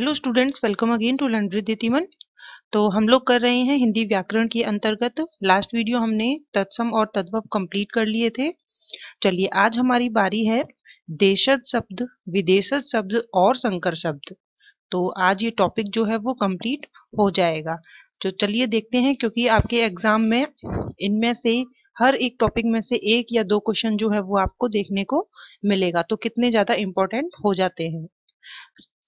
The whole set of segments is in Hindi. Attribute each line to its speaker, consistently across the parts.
Speaker 1: hello students welcome again to learn with तो हम लोग कर रहे हैं हिंदी व्याकरण के अंतर्गत लास्ट वीडियो हमने तत्सम और तद्भव कंप्लीट कर लिए थे चलिए आज हमारी बारी है देशज शब्द विदेशज शब्द और संकर शब्द तो आज ये टॉपिक जो है वो कंप्लीट हो जाएगा तो चलिए देखते हैं क्योंकि आपके एग्जाम में इनमें से हर एक टॉपिक में से एक या दो क्वेश्चन जो है वो आपको देखने को मिलेगा तो कितने ज़्यादा इम्पोर्टेंट हो जाते हैं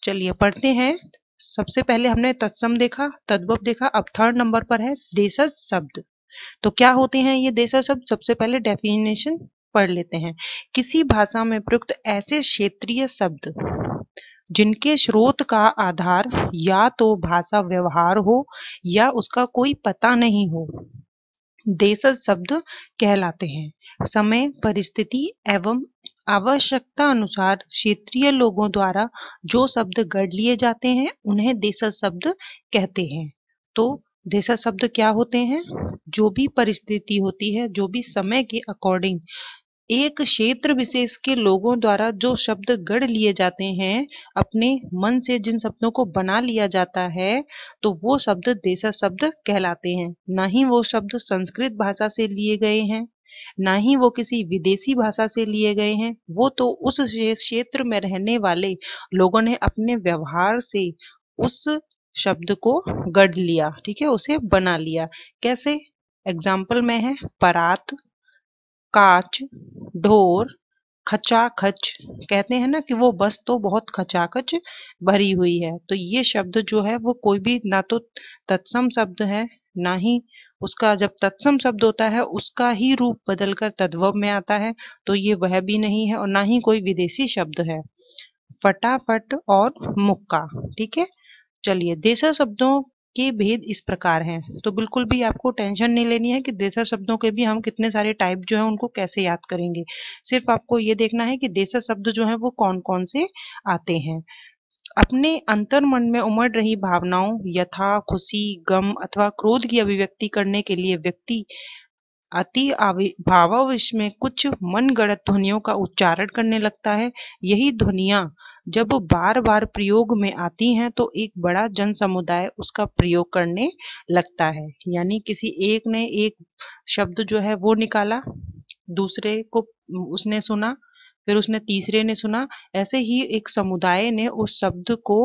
Speaker 1: चलिए पढ़ते हैं सबसे पहले हमने तत्सम देखा तद्भव देखा अब थर्ड नंबर पर है देशज शब्द तो क्या होते हैं ये देशज शब्द सबसे पहले डेफिनेशन पढ़ लेते हैं किसी भाषा में प्रयुक्त ऐसे क्षेत्रीय शब्द जिनके स्रोत का आधार या तो भाषा व्यवहार हो या उसका कोई पता नहीं हो देशज शब्द कहलाते हैं समय परिस्थिति एवं आवश्यकता अनुसार क्षेत्रीय लोगों द्वारा जो शब्द गढ़ लिए जाते हैं उन्हें देशज शब्द कहते हैं तो देशज शब्द क्या होते हैं जो भी परिस्थिति होती है जो भी समय के अकॉर्डिंग एक क्षेत्र विशेष के लोगों द्वारा जो शब्द गढ़ लिए जाते हैं अपने मन से जिन शब्दों को बना लिया जाता है तो वो शब्द देशा शब्द कहलाते हैं ना ही वो शब्द संस्कृत भाषा से लिए गए हैं ना ही वो किसी विदेशी भाषा से लिए गए हैं वो तो उस क्षेत्र में रहने वाले लोगों ने अपने व्यवहार से उस शब्द को गढ़ लिया ठीक है उसे बना लिया कैसे एग्जाम्पल में है परात काच ढोर खचाखच कहते हैं ना कि वो बस तो बहुत खचाखच भरी हुई है तो ये शब्द जो है वो कोई भी ना तो तत्सम शब्द है ना ही उसका जब तत्सम शब्द होता है उसका ही रूप बदलकर तद्भव में आता है तो ये वह भी नहीं है और ना ही कोई विदेशी शब्द है फटाफट और मुक्का ठीक है चलिए देशा शब्दों के भेद इस प्रकार हैं तो बिल्कुल भी आपको टेंशन नहीं लेनी है कि देशा शब्दों के भी हम कितने सारे टाइप जो है उनको कैसे याद करेंगे सिर्फ आपको ये देखना है कि देशा शब्द जो है वो कौन कौन से आते हैं अपने अंतर मन में उमड़ रही भावनाओं यथा खुशी गम अथवा क्रोध की अभिव्यक्ति करने के लिए व्यक्ति अति भावावेश में कुछ गणत ध्वनियों का उच्चारण करने लगता है यही ध्वनिया जब बार बार प्रयोग में आती हैं तो एक बड़ा जन समुदाय उसका प्रयोग करने लगता है यानी किसी एक ने एक शब्द जो है वो निकाला दूसरे को उसने सुना फिर उसने तीसरे ने सुना ऐसे ही एक समुदाय ने उस शब्द को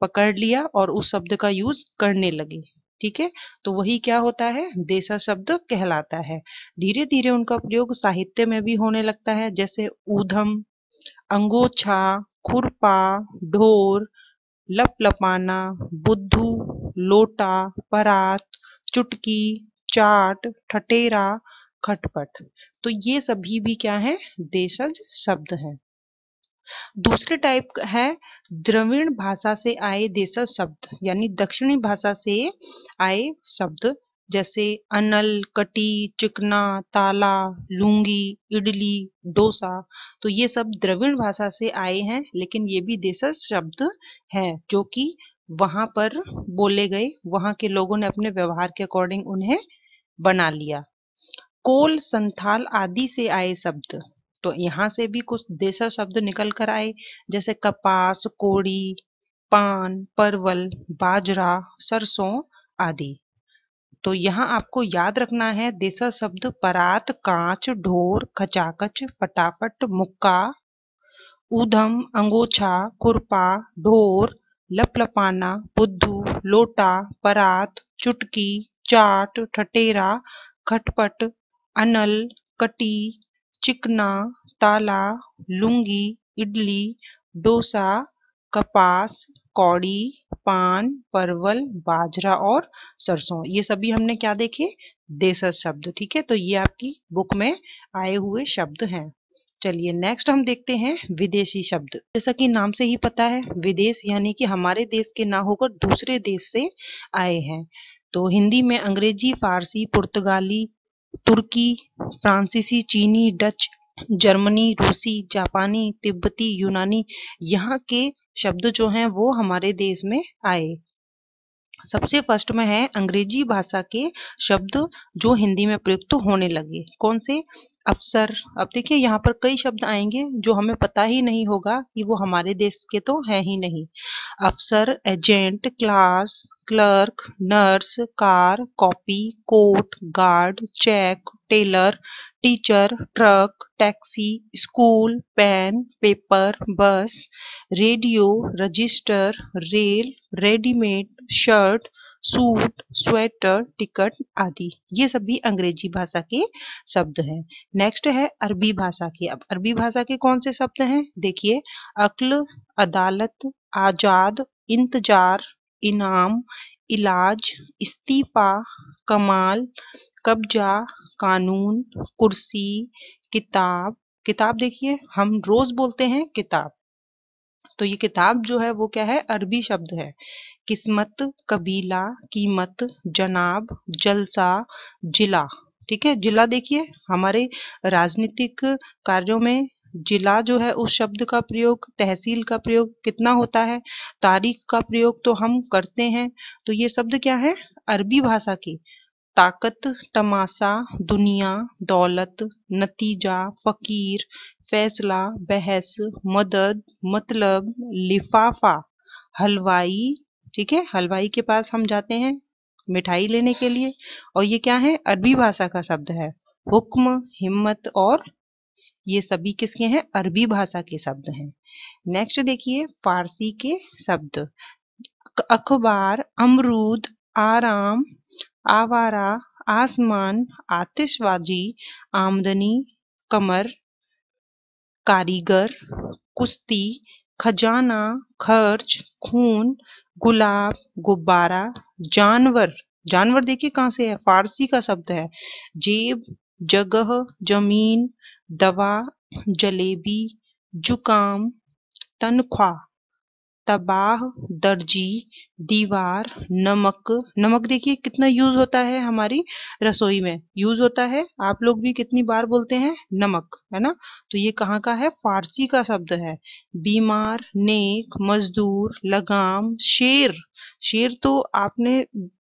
Speaker 1: पकड़ लिया और उस शब्द का यूज करने लगे ठीक है तो वही क्या होता है देशा शब्द कहलाता है धीरे धीरे उनका प्रयोग साहित्य में भी होने लगता है जैसे ऊधम अंगोछा खुरपा ढोर लप लपाना बुद्धू लोटा परात चुटकी चाट ठटेरा खटपट तो ये सभी भी क्या है देशज शब्द है दूसरे टाइप है द्रविण भाषा से आए देश शब्द यानी दक्षिणी भाषा से आए शब्द जैसे अनल कटी चिकना ताला लूंगी इडली डोसा तो ये सब द्रविण भाषा से आए हैं लेकिन ये भी देश शब्द है जो कि वहां पर बोले गए वहां के लोगों ने अपने व्यवहार के अकॉर्डिंग उन्हें बना लिया कोल संथाल आदि से आए शब्द तो यहाँ से भी कुछ देशा शब्द निकल कर आए जैसे कपास कोड़ी पान परवल बाजरा सरसों आदि तो यहाँ आपको याद रखना है देशा शब्द परात कांच ढोर खचाकच फटाफट मुक्का ऊधम अंगोछा खुरपा ढोर लपलपाना बुद्धू लोटा परात चुटकी चाट ठटेरा खटपट अनल कटी चिकना ताला लुंगी इडली डोसा कपास कौड़ी पान परवल बाजरा और सरसों ये सभी हमने क्या देखे देसर शब्द ठीक है तो ये आपकी बुक में आए हुए शब्द हैं चलिए नेक्स्ट हम देखते हैं विदेशी शब्द जैसा कि नाम से ही पता है विदेश यानी कि हमारे देश के ना होकर दूसरे देश से आए हैं तो हिंदी में अंग्रेजी फारसी पुर्तगाली तुर्की फ्रांसीसी चीनी डच जर्मनी रूसी जापानी तिब्बती यूनानी यहाँ के शब्द जो हैं वो हमारे देश में आए सबसे फर्स्ट में है अंग्रेजी भाषा के शब्द जो हिंदी में प्रयुक्त होने लगे कौन से अफसर अब देखिए यहाँ पर कई शब्द आएंगे जो हमें पता ही नहीं होगा कि वो हमारे देश के तो है ही नहीं अफसर agent class clerk nurse car copy coat guard cheque tailor teacher truck taxi school pen paper bus radio register rail readymade shirt suit sweater ticket आदि ये सब भी अंग्रेजी भाषा के शब्द हैं नेक्स्ट है अरबी भाषा के अब अरबी भाषा के कौन से शब्द हैं देखिए अक्ल अदालत आजाद इंतजार इनाम इलाज इस्तीफा कमाल कब्जा कानून कुर्सी किताब किताब देखिए हम रोज बोलते हैं किताब तो ये किताब जो है वो क्या है अरबी शब्द है किस्मत कबीला कीमत जनाब जलसा जिला ठीक है जिला देखिए हमारे राजनीतिक कार्यों में जिला जो है उस शब्द का प्रयोग तहसील का प्रयोग कितना होता है तारीख का प्रयोग तो हम करते हैं तो ये शब्द क्या है अरबी भाषा की ताकत तमाशा दुनिया दौलत नतीजा फकीर फैसला बहस मदद मतलब लिफाफा हलवाई ठीक है हलवाई के पास हम जाते हैं मिठाई लेने के लिए और ये क्या है अरबी भाषा का शब्द है हुक्म हिम्मत और ये सभी किसके हैं अरबी भाषा के शब्द हैं नेक्स्ट देखिए फारसी के शब्द अखबार अमरूद आराम आवारा आसमान आतिशबाजी आमदनी कमर कारीगर कुश्ती खजाना खर्च खून गुलाब गुब्बारा जानवर जानवर देखिए कहाँ से है फारसी का शब्द है जेब जगह जमीन दवा जलेबी जुकाम तनख्वाह तबाह दर्जी दीवार नमक नमक देखिए कितना यूज होता है हमारी रसोई में यूज होता है आप लोग भी कितनी बार बोलते हैं नमक है ना तो ये कहाँ का है फारसी का शब्द है बीमार नेक मजदूर लगाम शेर शेर तो आपने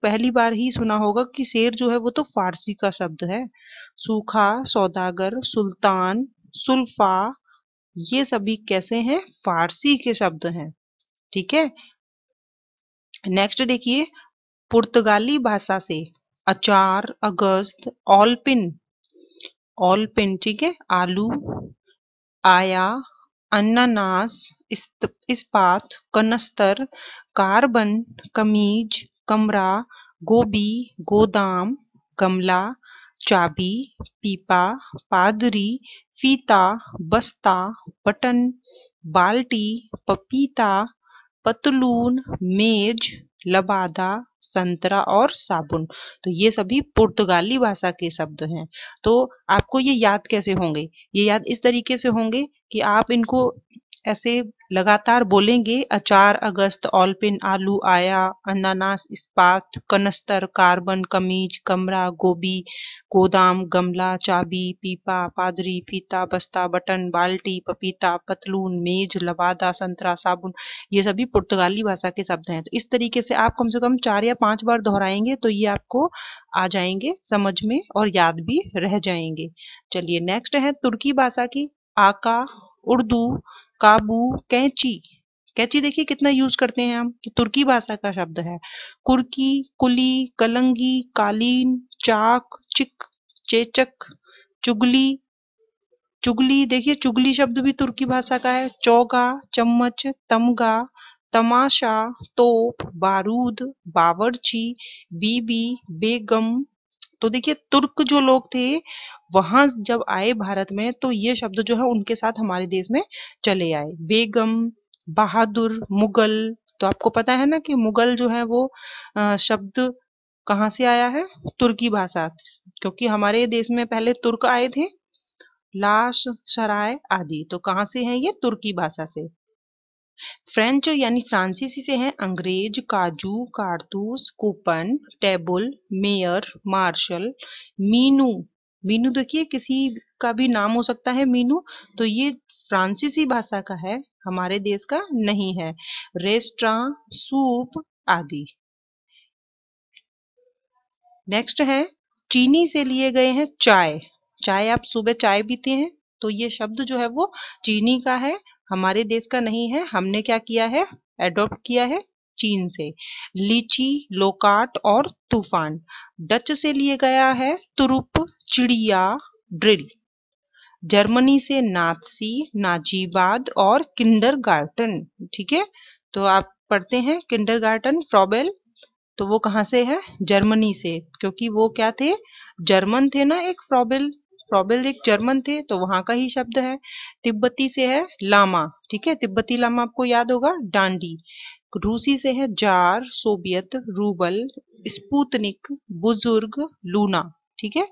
Speaker 1: पहली बार ही सुना होगा कि शेर जो है वो तो फारसी का शब्द है सूखा सौदागर सुल्तान सुल्फा ये सभी कैसे हैं फारसी के शब्द हैं ठीक है नेक्स्ट देखिए पुर्तगाली भाषा से अचार अगस्त ऑलपिन ऑलपिन ठीक है आलू आया अन्नानास इस्पात कनस्तर कार्बन कमीज कमरा गोभी गोदाम गमला चाबी पीपा पादरी फीता बस्ता बटन बाल्टी पपीता पतलून मेज लबादा संतरा और साबुन तो ये सभी पुर्तगाली भाषा के शब्द हैं तो आपको ये याद कैसे होंगे ये याद इस तरीके से होंगे कि आप इनको ऐसे लगातार बोलेंगे अचार अगस्त ऑलपिन आलू आया अनानास इस्पात कनस्तर कार्बन कमीज कमरा गोभी गोदाम गमला चाबी पीपा पादरी फीता बस्ता बटन बाल्टी पपीता पतलून मेज लवादा संतरा साबुन ये सभी पुर्तगाली भाषा के शब्द हैं तो इस तरीके से आप कम से कम चार या पांच बार दोहराएंगे तो ये आपको आ जाएंगे समझ में और याद भी रह जाएंगे चलिए नेक्स्ट है तुर्की भाषा की आका उर्दू काबू कैची कैची देखिए कितना यूज करते हैं हम कि तुर्की भाषा का शब्द है कुर्की कुली कलंगी कालीन चाक चिक चेचक चुगली चुगली देखिए चुगली शब्द भी तुर्की भाषा का है चौगा चम्मच तमगा तमाशा तोप बारूद बावरची बीबी बेगम तो देखिए तुर्क जो लोग थे वहां जब आए भारत में तो ये शब्द जो है उनके साथ हमारे देश में चले आए बेगम बहादुर मुगल तो आपको पता है ना कि मुगल जो है वो शब्द कहाँ से आया है तुर्की भाषा क्योंकि हमारे देश में पहले तुर्क आए थे लाश सराय आदि तो कहाँ से है ये तुर्की भाषा से फ्रेंच यानी फ्रांसीसी से है अंग्रेज काजू कारतूस coupon table mayor marshal menu menu देखिए किसी का भी नाम हो सकता है मीनू तो ये फ्रांसीसी भाषा का है हमारे देश का नहीं है रेस्ट्रा सूप आदि नेक्स्ट है चीनी से लिए गए हैं चाय चाय आप सुबह चाय पीते हैं तो ये शब्द जो है वो चीनी का है हमारे देश का नहीं है हमने क्या किया है एडॉप्ट किया है चीन से लीची लोकाट और तूफान डच से लिए गया है तुरुप चिड़िया ड्रिल जर्मनी से नाथसी नाजीबाद और किंडर ठीक है तो आप पढ़ते हैं किंडर गार्टन फ्रॉबेल तो वो कहाँ से है जर्मनी से क्योंकि वो क्या थे जर्मन थे ना एक फ्रॉबेल फ्रॉबेल एक जर्मन थे तो वहां का ही शब्द है तिब्बती से है लामा ठीक है तिब्बती लामा आपको याद होगा डांडी रूसी से है जार सोवियत रूबल स्पूतनिक बुजुर्ग लूना ठीक है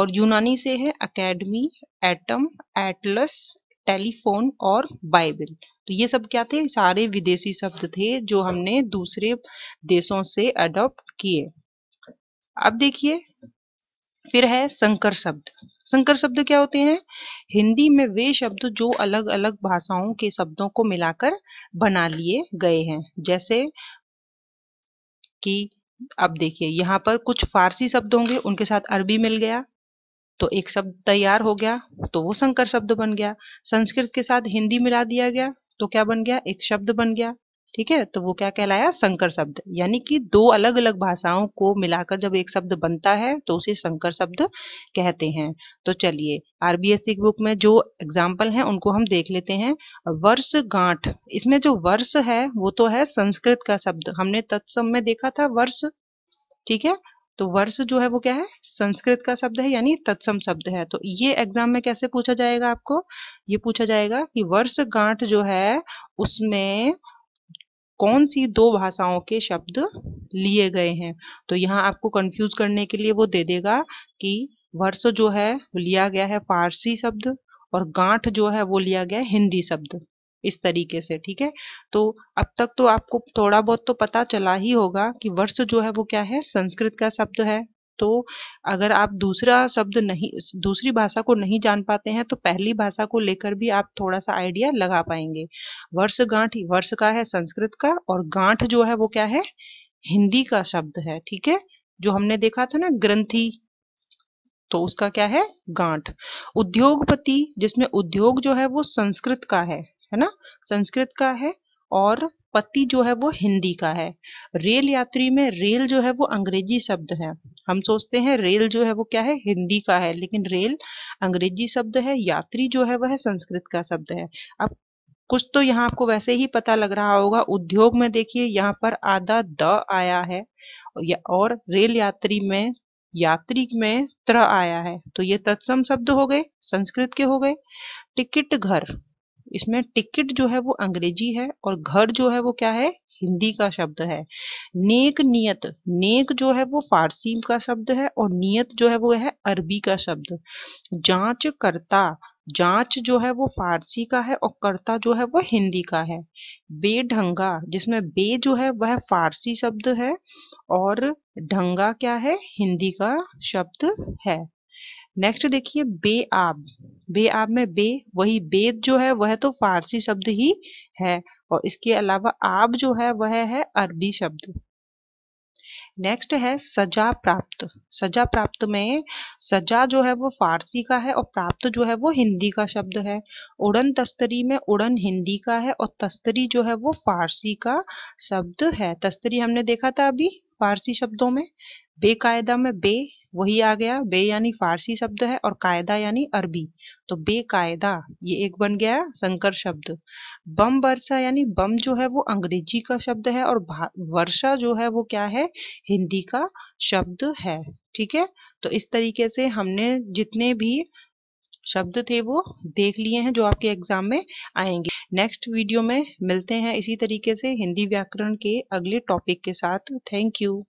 Speaker 1: और यूनानी से है अकेडमी एटम एटलस टेलीफोन और बाइबल तो ये सब क्या थे सारे विदेशी शब्द थे जो हमने दूसरे देशों से अडॉप्ट किए अब देखिए फिर है संकर शब्द संकर शब्द क्या होते हैं हिंदी में वे शब्द जो अलग अलग भाषाओं के शब्दों को मिलाकर बना लिए गए हैं जैसे कि अब देखिए यहाँ पर कुछ फारसी शब्द होंगे उनके साथ अरबी मिल गया तो एक शब्द तैयार हो गया तो वो संकर शब्द बन गया संस्कृत के साथ हिंदी मिला दिया गया तो क्या बन गया एक शब्द बन गया ठीक है तो वो क्या कहलाया संकर शब्द यानी कि दो अलग अलग भाषाओं को मिलाकर जब एक शब्द बनता है तो उसे संकर शब्द कहते हैं तो चलिए आरबीएससी की बुक में जो एग्जाम्पल है उनको हम देख लेते हैं वर्ष गांठ इसमें जो वर्ष है वो तो है संस्कृत का शब्द हमने तत्सम में देखा था वर्ष ठीक है तो वर्ष जो है वो क्या है संस्कृत का शब्द है यानी तत्सम शब्द है तो ये एग्जाम में कैसे पूछा जाएगा आपको ये पूछा जाएगा कि वर्ष गांठ जो है उसमें कौन सी दो भाषाओं के शब्द लिए गए हैं तो यहाँ आपको कंफ्यूज करने के लिए वो दे देगा कि वर्ष जो है लिया गया है फारसी शब्द और गांठ जो है वो लिया गया है हिंदी शब्द इस तरीके से ठीक है तो अब तक तो आपको थोड़ा बहुत तो पता चला ही होगा कि वर्ष जो है वो क्या है संस्कृत का शब्द है तो अगर आप दूसरा शब्द नहीं दूसरी भाषा को नहीं जान पाते हैं तो पहली भाषा को लेकर भी आप थोड़ा सा आइडिया लगा पाएंगे वर्ष गांठ वर्ष का है संस्कृत का और गांठ जो है वो क्या है हिंदी का शब्द है ठीक है जो हमने देखा था ना ग्रंथि तो उसका क्या है गांठ उद्योगपति जिसमें उद्योग जो है वो संस्कृत का है है ना संस्कृत का है और पति जो है वो हिंदी का है रेल यात्री में रेल जो है वो अंग्रेजी शब्द है हम सोचते हैं रेल जो है वो क्या है हिंदी का है लेकिन रेल अंग्रेजी शब्द है यात्री जो है वह संस्कृत का शब्द है अब कुछ तो यहाँ आपको वैसे ही पता लग रहा होगा उद्योग में देखिए यहाँ पर आधा द आया है और रेल यात्री में यात्री में त्र आया है तो ये तत्सम शब्द हो गए संस्कृत के हो गए टिकट घर इसमें टिकट जो है वो अंग्रेजी है और घर जो है वो क्या है हिंदी का शब्द है नेक नियत नेक जो है वो फारसी का शब्द है और नियत जो है वो है अरबी का शब्द जांच करता जांच जो है वो फारसी का है और कर्ता जो है वो हिंदी का है बेढंगा जिसमें बे जो है वह फारसी शब्द है और ढंगा क्या है हिंदी का शब्द है नेक्स्ट देखिए बेआब आब में बे वही बेद जो है वह तो फारसी शब्द ही है और इसके अलावा आब जो है वह है अरबी शब्द नेक्स्ट है सजा प्राप्त सजा प्राप्त में सजा जो है वो फारसी का है और प्राप्त जो है वो हिंदी का शब्द है उड़न तस्तरी में उड़न हिंदी का है और तस्तरी जो है वो फारसी का शब्द है तस्तरी हमने देखा था अभी फारसी शब्दों में बेकायदा में बे वही आ गया बे यानी फारसी शब्द है और कायदा यानी अरबी तो बेकायदा ये एक बन गया संकर शब्द बम वर्षा यानी बम जो है वो अंग्रेजी का शब्द है और वर्षा जो है वो क्या है हिंदी का शब्द है ठीक है तो इस तरीके से हमने जितने भी शब्द थे वो देख लिए हैं जो आपके एग्जाम में आएंगे नेक्स्ट वीडियो में मिलते हैं इसी तरीके से हिंदी व्याकरण के अगले टॉपिक के साथ थैंक यू